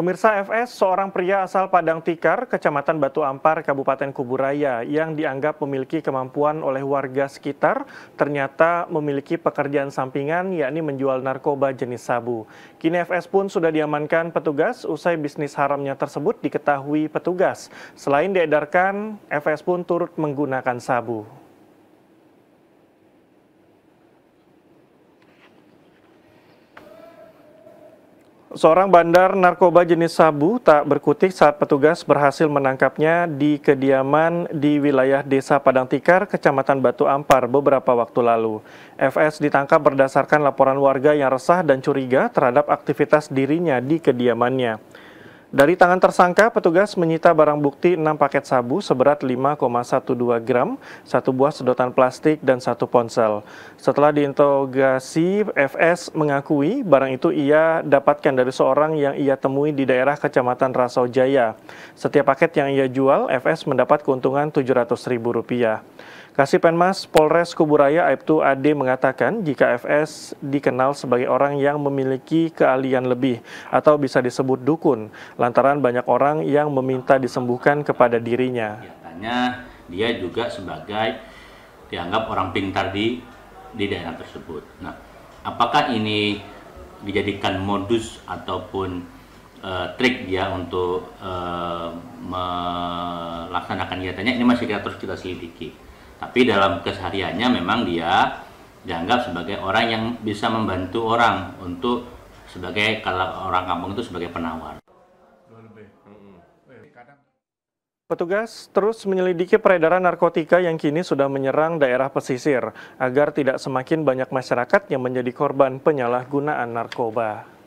Pemirsa FS, seorang pria asal Padang Tikar, Kecamatan Batu Ampar, Kabupaten Kuburaya, yang dianggap memiliki kemampuan oleh warga sekitar, ternyata memiliki pekerjaan sampingan, yakni menjual narkoba jenis sabu. Kini FS pun sudah diamankan petugas, usai bisnis haramnya tersebut diketahui petugas. Selain diedarkan, FS pun turut menggunakan sabu. Seorang bandar narkoba jenis sabu tak berkutik saat petugas berhasil menangkapnya di kediaman di wilayah Desa Padang Tikar, Kecamatan Batu Ampar beberapa waktu lalu. FS ditangkap berdasarkan laporan warga yang resah dan curiga terhadap aktivitas dirinya di kediamannya. Dari tangan tersangka, petugas menyita barang bukti 6 paket sabu seberat 5,12 gram, satu buah sedotan plastik, dan satu ponsel. Setelah diinterogasi, FS mengakui barang itu ia dapatkan dari seorang yang ia temui di daerah Kecamatan Rasau Jaya. Setiap paket yang ia jual, FS mendapat keuntungan Rp700.000. Penmas Polres Kuburaya Aibtu Ade mengatakan jika FS dikenal sebagai orang yang memiliki keahlian lebih atau bisa disebut dukun lantaran banyak orang yang meminta disembuhkan kepada dirinya. Katanya dia juga sebagai dianggap orang pintar di di daerah tersebut. Nah, apakah ini dijadikan modus ataupun uh, trik dia untuk uh, melaksanakan kegiatannya ini masih kita terus kita selidiki. Tapi dalam kesehariannya memang dia dianggap sebagai orang yang bisa membantu orang untuk sebagai kalau orang kampung itu sebagai penawar. Petugas terus menyelidiki peredaran narkotika yang kini sudah menyerang daerah pesisir agar tidak semakin banyak masyarakat yang menjadi korban penyalahgunaan narkoba.